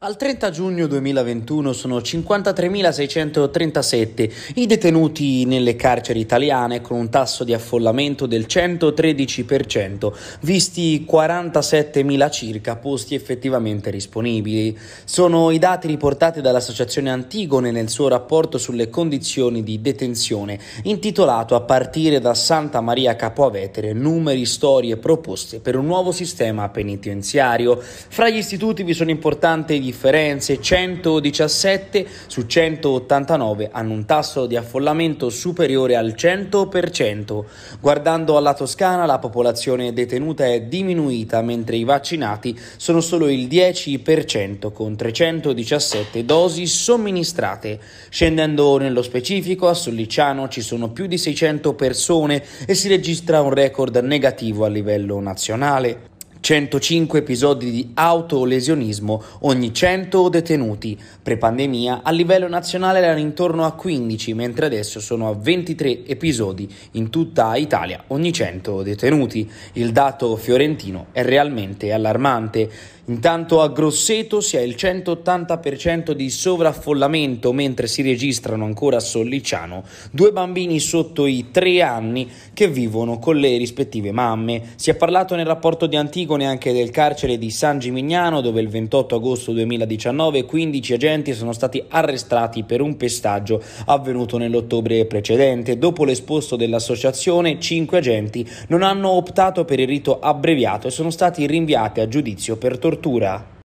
Al 30 giugno 2021 sono 53.637 i detenuti nelle carceri italiane con un tasso di affollamento del 113%, visti 47.000 circa posti effettivamente disponibili. Sono i dati riportati dall'Associazione Antigone nel suo rapporto sulle condizioni di detenzione, intitolato a partire da Santa Maria Capoavetere, numeri, storie proposte per un nuovo sistema penitenziario. Fra gli istituti vi sono importanti gli differenze, 117 su 189 hanno un tasso di affollamento superiore al 100%. Guardando alla Toscana la popolazione detenuta è diminuita mentre i vaccinati sono solo il 10% con 317 dosi somministrate. Scendendo nello specifico a Sollicciano ci sono più di 600 persone e si registra un record negativo a livello nazionale. 105 episodi di autolesionismo ogni 100 detenuti. Pre-pandemia a livello nazionale erano intorno a 15, mentre adesso sono a 23 episodi in tutta Italia ogni 100 detenuti. Il dato fiorentino è realmente allarmante. Intanto a Grosseto si ha il 180% di sovraffollamento, mentre si registrano ancora a Sollicciano due bambini sotto i tre anni che vivono con le rispettive mamme. Si è parlato nel rapporto di Antigone anche del carcere di San Gimignano, dove il 28 agosto 2019 15 agenti sono stati arrestati per un pestaggio avvenuto nell'ottobre precedente. Dopo l'esposto dell'associazione, 5 agenti non hanno optato per il rito abbreviato e sono stati rinviati a giudizio per tortura tortura